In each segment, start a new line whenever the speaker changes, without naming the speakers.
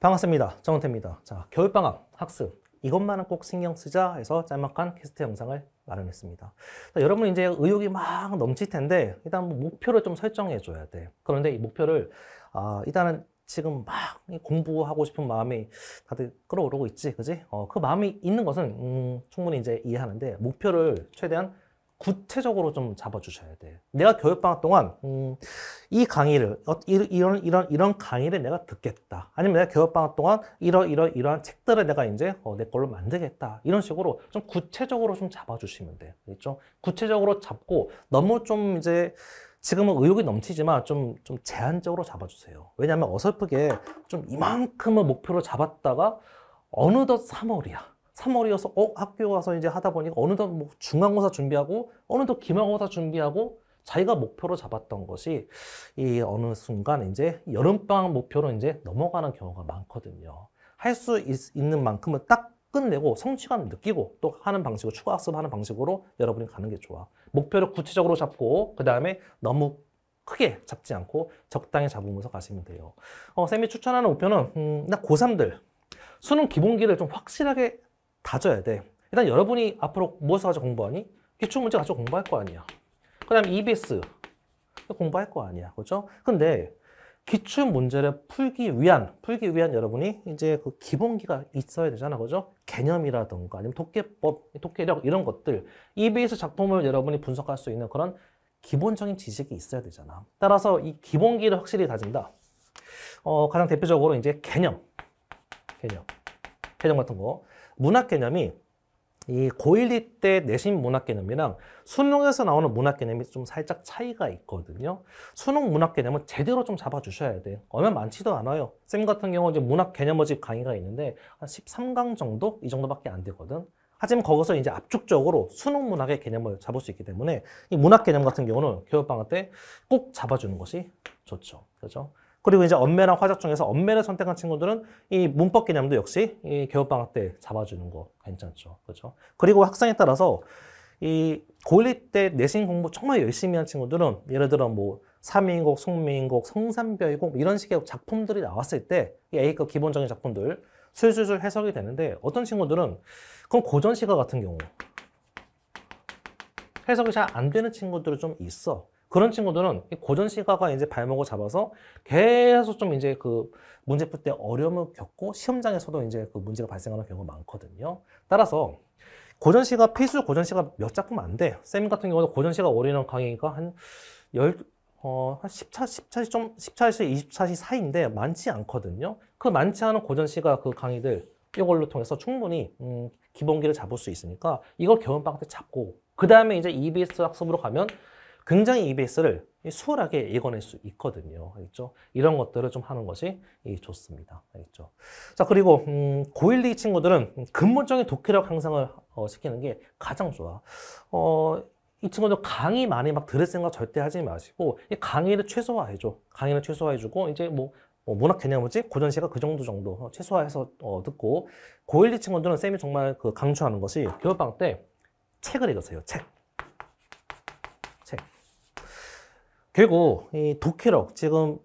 반갑습니다. 정은태입니다. 자, 겨울방학 학습 이것만은 꼭 신경 쓰자 해서 짤막한 퀘스트 영상을 마련했습니다. 자, 여러분 이제 의욕이 막 넘칠 텐데 일단 뭐 목표를 좀 설정해 줘야 돼. 그런데 이 목표를 아, 일단은 지금 막 공부하고 싶은 마음이 다들 끌어오르고 있지, 그지? 어, 그 마음이 있는 것은 음, 충분히 이제 이해하는데 목표를 최대한 구체적으로 좀 잡아주셔야 돼요. 내가 교육방학 동안 음, 이 강의를 어, 이런 이런 이런 강의를 내가 듣겠다. 아니면 내가 교육방학 동안 이러 이러 이러한 책들을 내가 이제 어, 내 걸로 만들겠다. 이런 식으로 좀 구체적으로 좀 잡아주시면 돼요. 좀 구체적으로 잡고 너무 좀 이제 지금은 의욕이 넘치지만 좀, 좀 제한적으로 잡아주세요. 왜냐하면 어설프게 좀 이만큼을 목표로 잡았다가 어느덧 3월이야. 3월이어서 어 학교 가서 이제 하다 보니까 어느덧 뭐 중간고사 준비하고 어느덧 기말고사 준비하고 자기가 목표로 잡았던 것이 이 어느 순간 이제 여름방학 목표로 이제 넘어가는 경우가 많거든요. 할 수 있는 만큼은 딱 끝내고 성취감 느끼고 또 하는 방식으로 추가 학습하는 방식으로 여러분이 가는 게 좋아. 목표를 구체적으로 잡고 그 다음에 너무 크게 잡지 않고 적당히 잡으면서 가시면 돼요. 어, 쌤이 추천하는 우표는 음, 나 고3들 수능 기본기를 좀 확실하게 다져야 돼. 일단 여러분이 앞으로 무엇을 가지고 공부하니? 기출문제 가지고 공부할 거 아니야. 그 다음에 EBS 공부할 거 아니야. 그죠? 근데 기출문제를 풀기 위한, 풀기 위한 여러분이 이제 그 기본기가 있어야 되잖아. 그죠? 개념이라던가 아니면 독해법, 독해력 이런 것들. EBS 작품을 여러분이 분석할 수 있는 그런 기본적인 지식이 있어야 되잖아. 따라서 이 기본기를 확실히 다진다. 어, 가장 대표적으로 이제 개념. 개념. 개념 같은 거. 문학 개념이 이 고1 2때 내신 문학 개념이랑 수능에서 나오는 문학 개념이 좀 살짝 차이가 있거든요. 수능 문학 개념은 제대로 좀 잡아주셔야 돼요. 얼마 많지도 않아요. 쌤 같은 경우는 이제 문학 개념어집 강의가 있는데 한 13강 정도? 이 정도밖에 안 되거든. 하지만 거기서 이제 압축적으로 수능 문학의 개념을 잡을 수 있기 때문에 이 문학 개념 같은 경우는 교육방학 때 꼭 잡아주는 것이 좋죠. 그렇죠? 그리고 이제 엄매랑 화작 중에서 엄매를 선택한 친구들은 이 문법 개념도 역시 이 개업방학 때 잡아주는 거 괜찮죠. 그죠? 그리고 학생에 따라서 이 고1 때 내신 공부 정말 열심히 한 친구들은 예를 들어 뭐 삼인곡, 숙민곡 성산별곡 이런 식의 작품들이 나왔을 때 이 A급 기본적인 작품들 술술술 해석이 되는데 어떤 친구들은 그럼 고전시가 같은 경우 해석이 잘 안 되는 친구들은좀 있어. 그런 친구들은 고전 시가가 이제 발목을 잡아서 계속 좀 이제 그 문제 풀 때 어려움을 겪고 시험장에서도 이제 그 문제가 발생하는 경우가 많거든요. 따라서 고전 시가 필수 고전 시가 몇 작품 안 돼. 쌤 같은 경우도 고전 시가 올리는 강의가 한열 어, 한 10차, 10차시 좀, 10차시, 20차시 사이인데 많지 않거든요. 그 많지 않은 고전 시가 그 강의들, 이걸로 통해서 충분히, 음, 기본기를 잡을 수 있으니까 이걸 경험방학때 잡고, 그 다음에 이제 EBS 학습으로 가면 굉장히 이 베이스를 수월하게 읽어낼수 있거든요. 알겠죠? 이런 것들을 좀 하는 것이 좋습니다. 알겠죠? 자, 그리고, 음, 고1, 2 친구들은 근본적인 독해력 향상을 어, 시키는 게 가장 좋아. 어, 이 친구들 강의 많이 막 들을 생각 절대 하지 마시고, 강의를 최소화해줘. 강의를 최소화해주고, 이제 뭐, 어, 문학 개념이지 고전시가 그 정도 정도 최소화해서 어, 듣고, 고1, 2 친구들은 쌤이 정말 그 강추하는 것이 겨울방때 책을 읽으세요. 책. 그리고 이 독해력 지금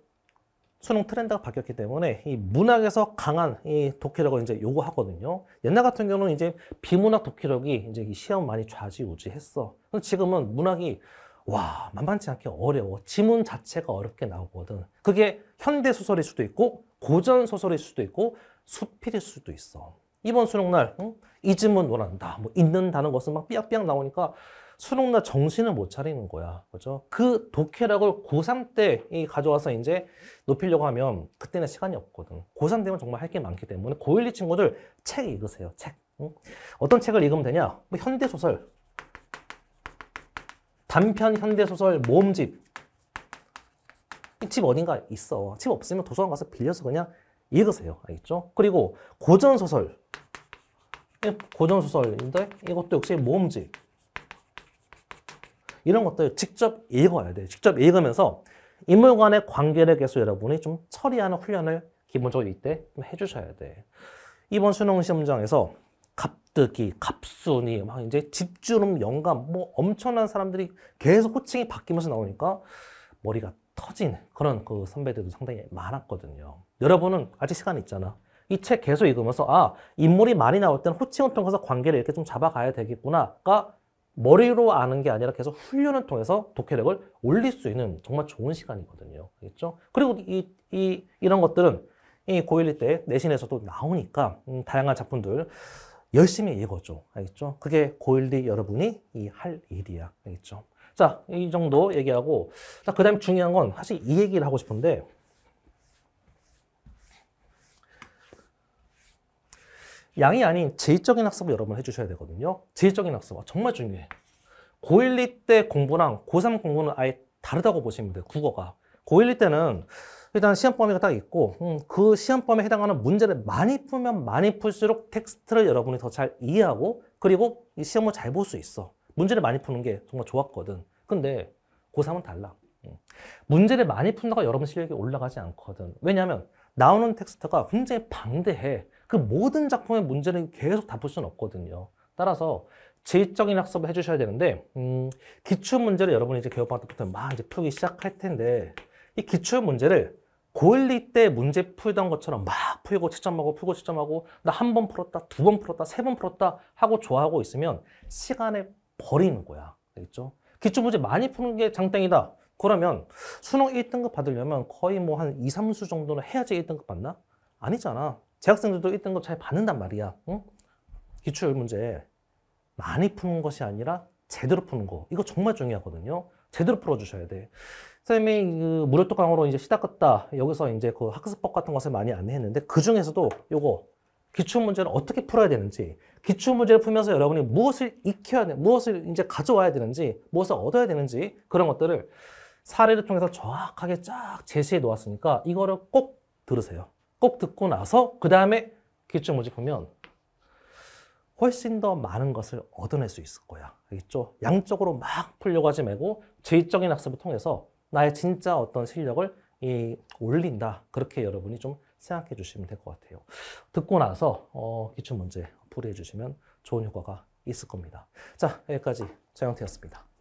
수능 트렌드가 바뀌었기 때문에 이 문학에서 강한 이 독해력을 이제 요구하거든요. 옛날 같은 경우는 이제 비문학 독해력이 이제 시험 많이 좌지우지했어. 지금은 문학이 와 만만치 않게 어려워. 지문 자체가 어렵게 나오거든. 그게 현대 소설일 수도 있고 고전 소설일 수도 있고 수필일 수도 있어. 이번 수능 날이 지문 논한다. 뭐 있는 다는 것은 막 삐약삐약 나오니까 수능 나 정신을 못 차리는 거야. 그죠? 그 독해력을 고3 때 가져와서 이제 높이려고 하면 그때는 시간이 없거든. 고3 되면 정말 할 게 많기 때문에 고1, 2 친구들 책 읽으세요. 책. 응? 어떤 책을 읽으면 되냐? 뭐 현대소설. 단편 현대소설 모음집. 이 집 어딘가 있어. 집 없으면 도서관 가서 빌려서 그냥 읽으세요. 알겠죠? 그리고 고전소설. 예, 고전소설인데 이것도 역시 모음집. 이런 것들 직접 읽어야 돼요. 직접 읽으면서 인물 간의 관계를 계속 여러분이 좀 처리하는 훈련을 기본적으로 이때 좀 해주셔야 돼. 이번 수능 시험장에서 갑뜨기, 갑순이, 막 이제 집주름, 영감, 뭐 엄청난 사람들이 계속 호칭이 바뀌면서 나오니까 머리가 터진 그런 그 선배들도 상당히 많았거든요. 여러분은 아직 시간 있잖아. 이 책 계속 읽으면서 아 인물이 많이 나올 때는 호칭을 통해서 관계를 이렇게 좀 잡아가야 되겠구나가 머리로 아는 게 아니라 계속 훈련을 통해서 독해력을 올릴 수 있는 정말 좋은 시간이거든요. 알겠죠? 그리고 이, 이, 이런 것들은 이 고1 때 내신에서도 나오니까 음, 다양한 작품들 열심히 읽어줘. 알겠죠? 그게 고1 여러분이 이 할 일이야. 알겠죠? 자, 이 정도 얘기하고 자, 그 다음에 중요한 건 사실 이 얘기를 하고 싶은데 양이 아닌 제의적인 학습을 여러분 해주셔야 되거든요. 제의적인 학습 아, 정말 중요해. 고1, 2때 공부랑 고3 공부는 아예 다르다고 보시면 돼요. 국어가. 고1, 2때는 일단 시험 범위가 딱 있고 음, 그 시험 범위에 해당하는 문제를 많이 풀면 많이 풀수록 텍스트를 여러분이 더 잘 이해하고 그리고 이 시험을 잘 볼 수 있어. 문제를 많이 푸는 게 정말 좋았거든. 근데 고3은 달라. 음. 문제를 많이 푼다고 여러분 실력이 올라가지 않거든. 왜냐하면 나오는 텍스트가 굉장히 방대해. 그 모든 작품의 문제는 계속 다 풀 수는 없거든요. 따라서 제 지적인 학습을 해주셔야 되는데 음, 기출 문제를 여러분이 이제 개업반 때부터 막 이제 풀기 시작할 텐데 이 기출 문제를 고1, 2때 문제 풀던 것처럼 막 풀고 채점하고 풀고 채점하고 나 한 번 풀었다, 두 번 풀었다, 세 번 풀었다 하고 좋아하고 있으면 시간에 버리는 거야. 알겠죠? 기출 문제 많이 푸는 게 장땡이다. 그러면 수능 1등급 받으려면 거의 뭐 한 2, 3수 정도는 해야지 1등급 받나? 아니잖아. 재학생들도 1등급 잘 받는단 말이야. 응? 어? 기출 문제 많이 푸는 것이 아니라 제대로 푸는 거. 이거 정말 중요하거든요. 제대로 풀어주셔야 돼. 선생님이 그 무료톡 강으로 이제 시작했다 여기서 이제 그 학습법 같은 것을 많이 안내했는데 그 중에서도 요거 기출문제를 어떻게 풀어야 되는지, 기출문제를 풀면서 여러분이 무엇을 익혀야 되 무엇을 이제 가져와야 되는지, 무엇을 얻어야 되는지, 그런 것들을 사례를 통해서 정확하게 쫙 제시해 놓았으니까 이거를 꼭 들으세요. 꼭 듣고 나서 그 다음에 기출 문제 보면 훨씬 더 많은 것을 얻어낼 수 있을 거야. 알겠죠? 양적으로 막 풀려고 하지 말고 제 지적인 학습을 통해서 나의 진짜 어떤 실력을 이 올린다. 그렇게 여러분이 좀 생각해 주시면 될 것 같아요. 듣고 나서 어, 기출 문제 풀이해 주시면 좋은 효과가 있을 겁니다. 자, 여기까지 정영태였습니다.